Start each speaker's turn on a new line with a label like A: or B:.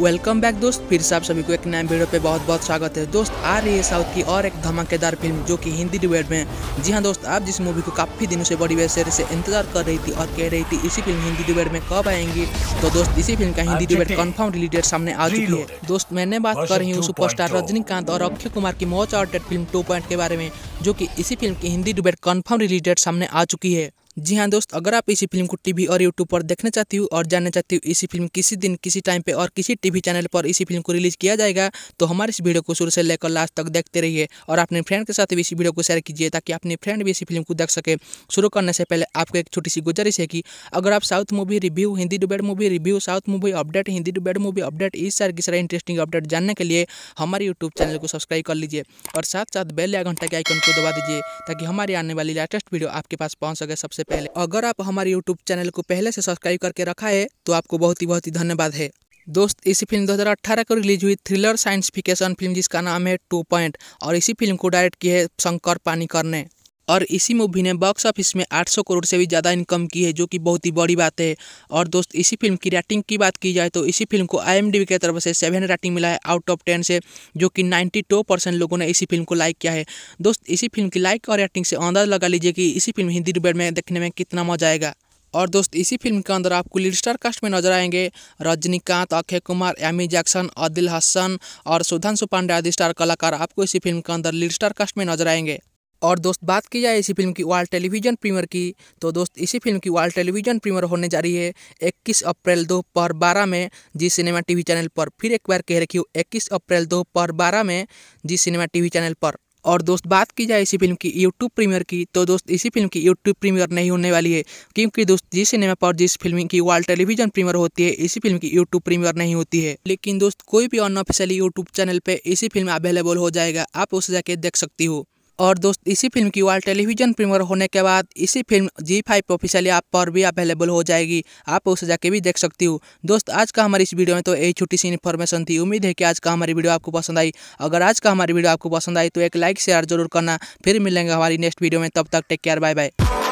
A: Welcome back दोस्त फिर से आप सभी को एक नए वीडियो पे बहुत बहुत स्वागत है दोस्त आ रही है साउथ की और एक धमाकेदार फिल्म जो कि हिंदी डिबेट में जी हाँ दोस्त आप जिस मूवी को काफ़ी दिनों से बड़ी बेसर से इंतजार कर रही थी और कह रही थी इसी फिल्म हिंदी डिबेट में कब आएंगी तो दोस्त इसी फिल्म का हिंदी डिबेट कन्फर्म रिलेटेड सामने आ चुकी है दोस्त मैंने बात कर रही हूँ सुपरस्टार oh। रजनीकांत और अक्षय कुमार की मोच ऑर्टेड फिल्म टू पॉइंट के बारे में जो कि इसी फिल्म की हिंदी डिबेट कन्फर्म रिलेटेड सामने आ चुकी है जी हाँ दोस्त अगर आप इसी फिल्म को टीवी और यूट्यूब पर देखना चाहती हो और जानना चाहती हो इसी फिल्म किसी दिन किसी टाइम पे और किसी टीवी चैनल पर इसी फिल्म को रिलीज किया जाएगा तो हमारे इस वीडियो को शुरू से लेकर लास्ट तक देखते रहिए और अपने फ्रेंड के साथ भी इसी वीडियो को शेयर कीजिए ताकि अपने फ्रेंड भी इसी फिल्म को देख सके शुरू करने से पहले आपको एक छोटी सी गुजारिश है कि अगर आप south movie review Hindi debate movie review south movie update Hindi debate movie update इस सारे की सारे इंटरेस्टिंग अपडेट जानने के लिए हमारे यूट्यूब चैनल को सब्सक्राइब कर लीजिए और साथ साथ बेल या घंटा के आइकन को दबा दीजिए ताकि हमारी आने वाली लेटेस्ट वीडियो आपके पास पहुँच सके सबसे पहले अगर आप हमारे यूट्यूब चैनल को पहले से सब्सक्राइब करके रखा है तो आपको बहुत ही बहुत ही धन्यवाद है दोस्त इसी फिल्म 2018 को रिलीज हुई थ्रिलर साइंस फिकेशन फिल्म जिसका नाम है टू पॉइंट और इसी फिल्म को डायरेक्ट किया है शंकर पानीकर ने और इसी मूवी ने बॉक्स ऑफिस में 800 करोड़ से भी ज़्यादा इनकम की है जो कि बहुत ही बड़ी बात है और दोस्त इसी फिल्म की रेटिंग की बात की जाए तो इसी फिल्म को आई की तरफ से सेवन रेटिंग मिला है आउट ऑफ टेन से जो कि नाइन्टी लोगों ने इसी फिल्म को लाइक किया है दोस्त इसी फिल्म की लाइक और रेटिंग से अंदाज लगा लीजिए कि इसी फिल्म हिंदी डिबेट में देखने में कितना मजा आएगा और दोस्त इसी फिल्म के अंदर आपको लीड स्टार कास्ट में नजर आएंगे रजनीकांत अक्षय कुमार एमी जैक्सन आदिल हसन और सुधांशु पांडे आदि स्टार कलाकार आपको इसी फिल्म के अंदर लीड स्टार कास्ट में नजर आएंगे और दोस्त बात की जाए इसी फिल्म की वर्ल्ड टेलीविज़न प्रीमियर की तो दोस्त इसी फिल्म की वर्ल्ड टेलीविज़न प्रीमियर होने जा रही है 21 अप्रैल दो पर बारह में जी सिनेमा टीवी चैनल पर फिर एक बार कह रखी हो इक्कीस अप्रैल पर बारह में जी सिनेमा टीवी चैनल पर और दोस्त बात की जाए इसी फिल्म की यूट्यूब प्रीमियर की तो दोस्त इसी फिल्म की यूट्यूब प्रीमियर नहीं होने वाली है क्योंकि दोस्त जिस सिनेमा पर जिस फिल्म की वर्ल्ड टेलीविजन प्रीमियर होती है इसी फिल्म की यूट्यूब प्रीमियर नहीं होती है लेकिन दोस्त कोई भी अनऑफिशियली यूट्यूब चैनल पर इसी फिल्म अवेलेबल हो जाएगा आप उसे जाके देख सकती हो और दोस्त इसी फिल्म की वाल टेलीविजन प्रीमियर होने के बाद इसी फिल्म जी फाइव ऑफिशियली आप पर भी अवेलेबल हो जाएगी आप उसे जाके भी देख सकती हो दोस्त आज का हमारी इस वीडियो में तो यही छोटी सी इन्फॉर्मेशन थी उम्मीद है कि आज का हमारी वीडियो आपको पसंद आई अगर आज का हमारी वीडियो आपको पसंद आई तो एक लाइक शेयर जरूर करना फिर मिलेंगे हमारी नेक्स्ट वीडियो में तब तक टेक केयर बाय बाय